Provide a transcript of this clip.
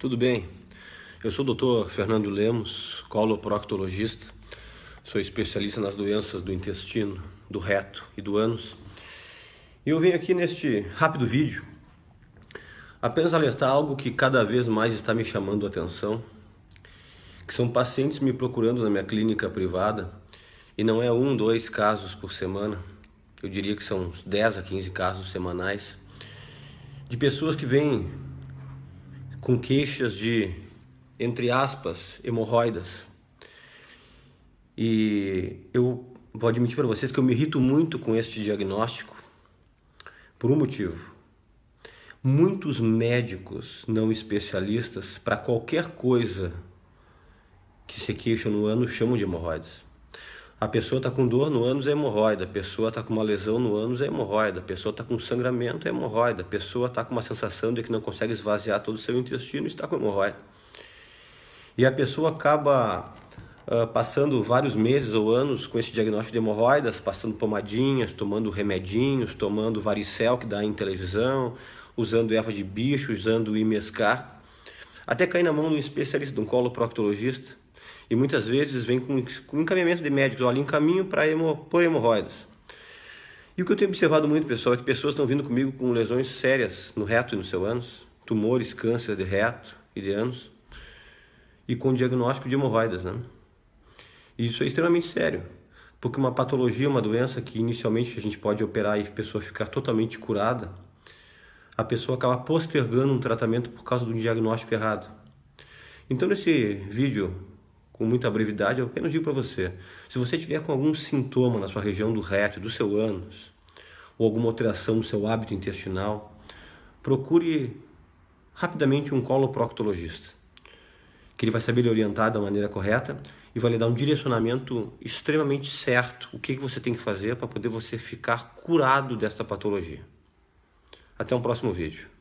Tudo bem? Eu sou o Dr. Fernando Lemos, coloproctologista. Sou especialista nas doenças do intestino, do reto e do ânus. E eu venho aqui neste rápido vídeo apenas alertar algo que cada vez mais está me chamando a atenção, que são pacientes me procurando na minha clínica privada, e não é um, dois casos por semana, eu diria que são uns 10 a 15 casos semanais, de pessoas que vêm com queixas de, entre aspas, hemorroidas. E eu vou admitir para vocês que eu me irrito muito com este diagnóstico por um motivo. Muitos médicos não especialistas, para qualquer coisa que se queixam no ano, chamam de hemorroidas. A pessoa está com dor no ânus é hemorroida, a pessoa está com uma lesão no ânus é hemorroida, a pessoa está com sangramento é hemorroida, a pessoa está com uma sensação de que não consegue esvaziar todo o seu intestino e está com hemorroida. E a pessoa acaba uh, passando vários meses ou anos com esse diagnóstico de hemorroidas, passando pomadinhas, tomando remedinhos, tomando varicel que dá em televisão, usando erva de bicho, usando imescar, até cair na mão de um especialista, de um coloproctologista, e muitas vezes vem com, com encaminhamento de médicos, olha, encaminho para hemo, por hemorroidas. E o que eu tenho observado muito, pessoal, é que pessoas estão vindo comigo com lesões sérias no reto e no seu ânus, tumores, câncer de reto e de ânus, e com diagnóstico de hemorroidas, né? E isso é extremamente sério, porque uma patologia, uma doença que inicialmente a gente pode operar e a pessoa ficar totalmente curada, a pessoa acaba postergando um tratamento por causa de um diagnóstico errado. Então, nesse vídeo com muita brevidade, eu apenas digo para você: se você tiver com algum sintoma na sua região do reto do seu ânus, ou alguma alteração no seu hábito intestinal, procure rapidamente um coloproctologista, que ele vai saber lhe orientar da maneira correta e vai lhe dar um direcionamento extremamente certo o que você tem que fazer para poder você ficar curado desta patologia. Até um próximo vídeo.